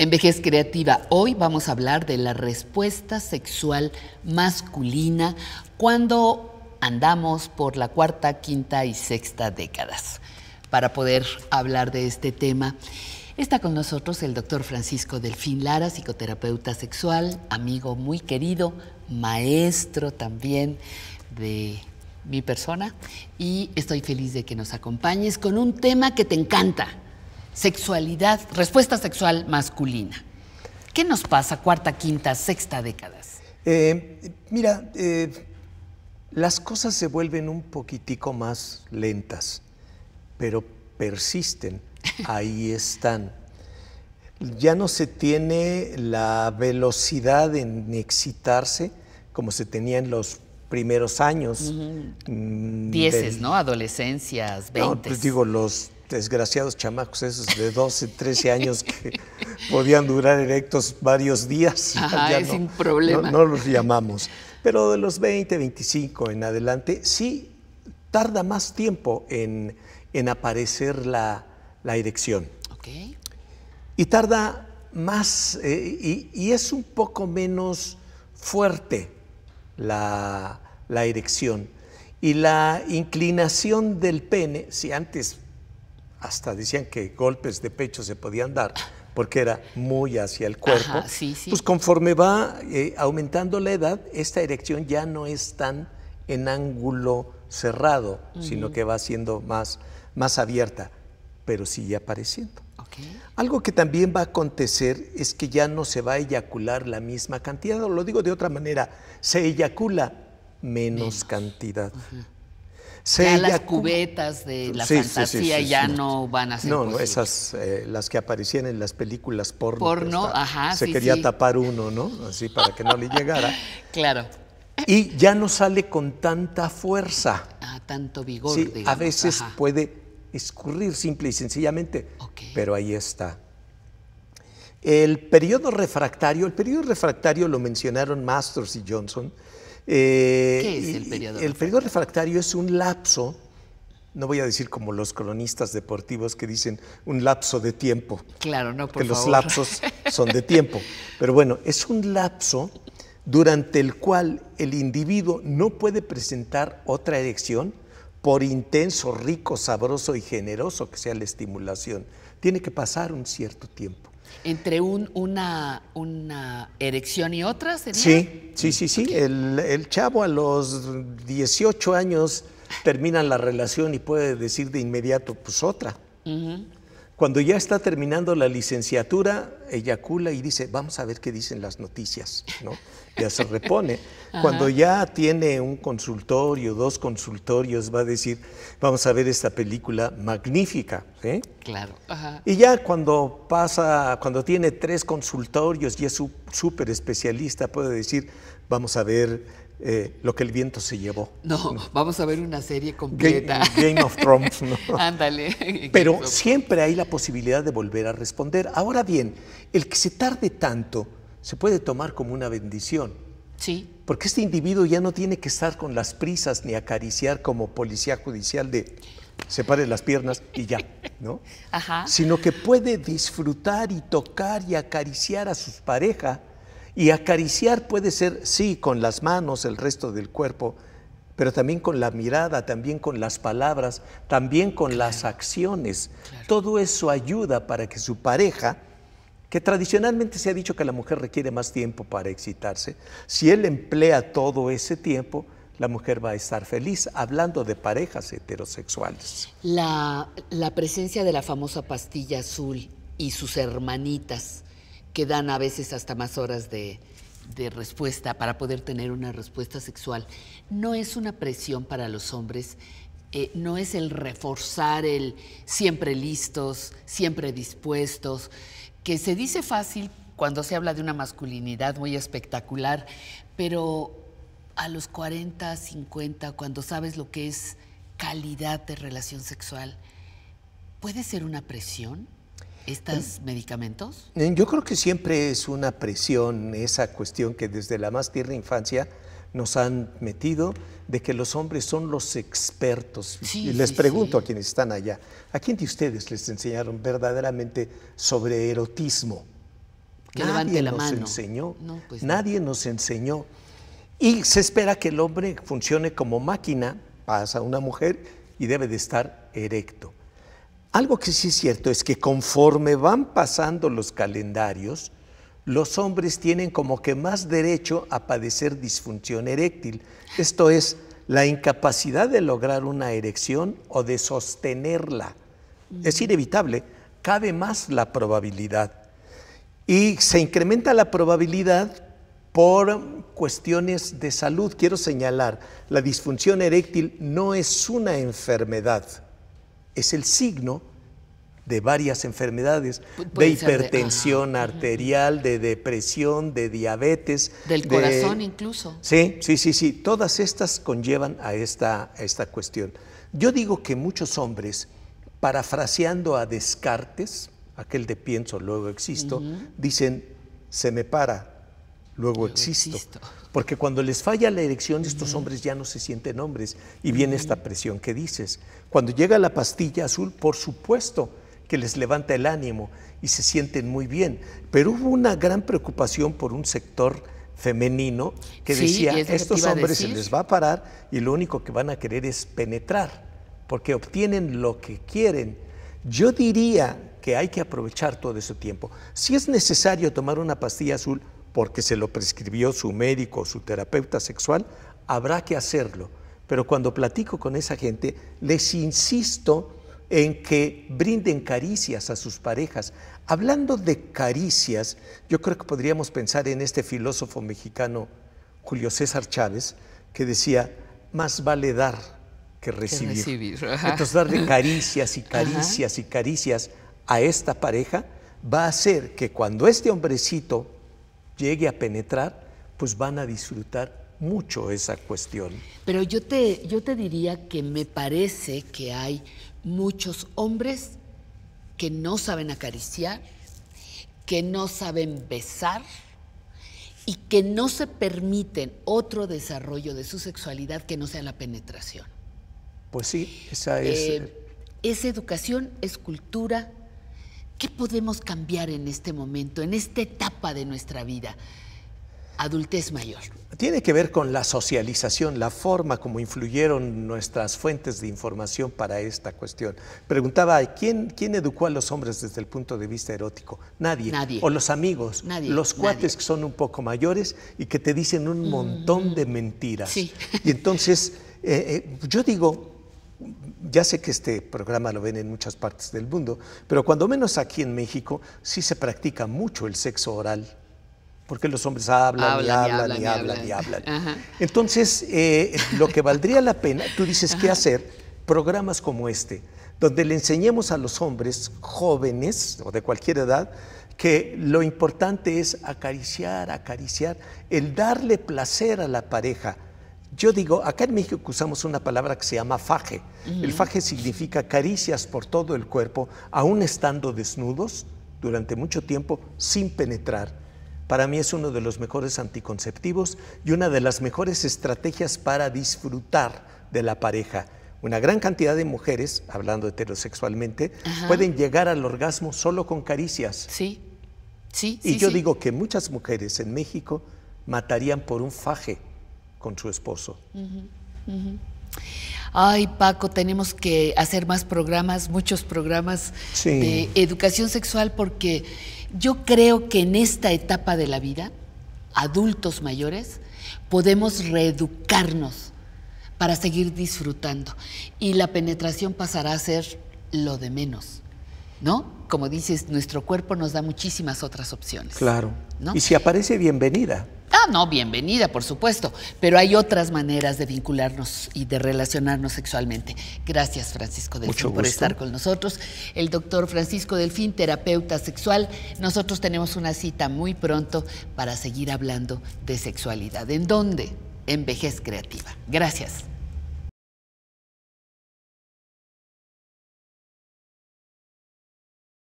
En Vejez Creativa hoy vamos a hablar de la respuesta sexual masculina cuando andamos por la cuarta, quinta y sexta décadas. Para poder hablar de este tema, está con nosotros el doctor Francisco Delfín Lara, psicoterapeuta sexual, amigo muy querido, maestro también de mi persona, y estoy feliz de que nos acompañes con un tema que te encanta sexualidad, respuesta sexual masculina. ¿Qué nos pasa cuarta, quinta, sexta décadas? Eh, mira, eh, las cosas se vuelven un poquitico más lentas, pero persisten, ahí están. Ya no se tiene la velocidad en excitarse como se tenía en los primeros años. Mm, Dieces, ¿no? Adolescencias, veinte. No, pues digo, los desgraciados chamacos esos de 12, 13 años que podían durar erectos varios días. no, problema. No, los llamamos. Pero de los 20, 25 en adelante, sí tarda más tiempo en, aparecer la, erección. Y tarda más, eh, y, es un poco menos fuerte la, la erección. Y la inclinación del pene, si antes hasta decían que golpes de pecho se podían dar porque era muy hacia el cuerpo. Pues conforme va eh, aumentando la edad, esta erección ya no es tan en ángulo cerrado, sino que va siendo más, más abierta, pero sigue apareciendo. Algo que también va a acontecer es que ya no se va a eyacular la misma cantidad, o lo digo de otra manera, se eyacula menos, cantidad ya, las cubetas de la fantasía ya no van a ser. No, esas, eh, las que aparecían en las películas porno. Porno, ajá. Se quería tapar uno, ¿no? Así para que no le llegara. claro. Y ya no sale con tanta fuerza. Ah, tanto vigor. a veces puede escurrir simple y sencillamente, pero ahí está. El periodo refractario, el periodo refractario lo mencionaron Masters y Johnson, eh, ¿Qué es el periodo? El periodo refractario es un lapso, no voy a decir como los cronistas deportivos que dicen un lapso de tiempo. Claro, no, por Que los lapsos son de tiempo. Pero bueno, es un lapso durante el cual el individuo no puede presentar otra erección por intenso, rico, sabroso y generoso que sea la estimulación tiene que pasar un cierto tiempo. ¿Entre un, una, una erección y otra? Sería? Sí, sí, sí, sí. El, chavo a los 18 años termina la relación y puede decir de inmediato, pues otra. Cuando ya está terminando la licenciatura, eyacula y dice, vamos a ver qué dicen las noticias, ¿no? Ya se repone. Cuando ya tiene un consultorio, dos consultorios, va a decir, vamos a ver esta película magnífica, ¿eh? Claro. Y ya cuando pasa, cuando tiene tres consultorios y es súper especialista, puede decir, vamos a ver eh, lo que el viento se llevó. No, vamos a ver una serie completa. Game, of Thrones, ¿no? Ándale. Pero siempre hay la posibilidad de volver a responder. Ahora bien, el que se tarde tanto se puede tomar como una bendición. Sí. Porque este individuo ya no tiene que estar con las prisas ni acariciar como policía judicial de separe las piernas y ya, ¿no? Ajá. Sino que puede disfrutar y tocar y acariciar a sus parejas y acariciar puede ser, sí, con las manos, el resto del cuerpo, pero también con la mirada, también con las palabras, también con las acciones. Todo eso ayuda para que su pareja, que tradicionalmente se ha dicho que la mujer requiere más tiempo para excitarse, si él emplea todo ese tiempo, la mujer va a estar feliz, hablando de parejas heterosexuales. La, la presencia de la famosa pastilla azul y sus hermanitas que dan a veces hasta más horas de, respuesta para poder tener una respuesta sexual. No es una presión para los hombres, eh, no es el reforzar el siempre listos, siempre dispuestos, que se dice fácil cuando se habla de una masculinidad muy espectacular, pero a los 40, 50, cuando sabes lo que es calidad de relación sexual, ¿puede ser una presión? estos medicamentos? Eh, yo creo que siempre es una presión esa cuestión que desde la más tierna infancia nos han metido de que los hombres son los expertos. y les pregunto a quienes están allá, ¿a quién de ustedes les enseñaron verdaderamente sobre erotismo? Que Nadie la nos enseñó. Pues Nadie nos enseñó. Y se espera que el hombre funcione como máquina, pasa una mujer y debe de estar erecto. Algo que sí es cierto es que conforme van pasando los calendarios, los hombres tienen como que más derecho a padecer disfunción eréctil. Esto es la incapacidad de lograr una erección o de sostenerla. Es inevitable, cabe más la probabilidad. Y se incrementa la probabilidad por cuestiones de salud. Quiero señalar, la disfunción eréctil no es una enfermedad es el signo de varias enfermedades, de hipertensión arterial, de depresión, de diabetes. Del corazón incluso. Sí, sí, sí, sí. Todas estas conllevan a esta, esta cuestión. Yo digo que muchos hombres, parafraseando a Descartes, aquel de pienso, luego existo, dicen, se me para, luego, existo. Porque cuando les falla la erección, estos hombres ya no se sienten hombres y viene esta presión que dices. Cuando llega la pastilla azul, por supuesto que les levanta el ánimo y se sienten muy bien. Pero hubo una gran preocupación por un sector femenino que decía, estos hombres se les va a parar y lo único que van a querer es penetrar, porque obtienen lo que quieren. Yo diría que hay que aprovechar todo ese tiempo. Si es necesario tomar una pastilla azul, porque se lo prescribió su médico o su terapeuta sexual, habrá que hacerlo. Pero cuando platico con esa gente, les insisto en que brinden caricias a sus parejas. Hablando de caricias, yo creo que podríamos pensar en este filósofo mexicano, Julio César Chávez, que decía, más vale dar que recibir. Entonces, darle caricias y caricias y caricias a esta pareja va a hacer que cuando este hombrecito llegue a penetrar, pues van a disfrutar mucho esa cuestión. Pero yo te, yo te diría que me parece que hay muchos hombres que no saben acariciar, que no saben besar y que no se permiten otro desarrollo de su sexualidad que no sea la penetración. Pues sí, esa es... Eh, esa educación, es cultura, ¿Qué podemos cambiar en este momento, en esta etapa de nuestra vida? Adultez mayor. Tiene que ver con la socialización, la forma como influyeron nuestras fuentes de información para esta cuestión. Preguntaba, ¿quién, quién educó a los hombres desde el punto de vista erótico? Nadie. Nadie. O los amigos, Nadie. los cuates que son un poco mayores y que te dicen un montón de mm, mentiras. Sí. Y entonces, eh, eh, yo digo, ya sé que este programa lo ven en muchas partes del mundo, pero cuando menos aquí en México sí se practica mucho el sexo oral, porque los hombres hablan, y, hablan, y, hablan, y hablan Entonces, eh, lo que valdría la pena, tú dices qué hacer, programas como este, donde le enseñemos a los hombres jóvenes o de cualquier edad, que lo importante es acariciar, acariciar, el darle placer a la pareja yo digo, acá en México usamos una palabra que se llama faje. El faje significa caricias por todo el cuerpo, aún estando desnudos durante mucho tiempo sin penetrar. Para mí es uno de los mejores anticonceptivos y una de las mejores estrategias para disfrutar de la pareja. Una gran cantidad de mujeres, hablando heterosexualmente, pueden llegar al orgasmo solo con caricias. Sí, sí. Y yo digo que muchas mujeres en México matarían por un faje con su esposo. Ay, Paco, tenemos que hacer más programas, muchos programas de educación sexual, porque yo creo que en esta etapa de la vida, adultos mayores, podemos reeducarnos para seguir disfrutando y la penetración pasará a ser lo de menos, ¿no? Como dices, nuestro cuerpo nos da muchísimas otras opciones. Claro. Y si aparece, bienvenida. Ah, no, bienvenida, por supuesto, pero hay otras maneras de vincularnos y de relacionarnos sexualmente. Gracias, Francisco Delfín, por estar con nosotros. El doctor Francisco Delfín, terapeuta sexual, nosotros tenemos una cita muy pronto para seguir hablando de sexualidad. ¿En dónde? En Vejez Creativa. Gracias.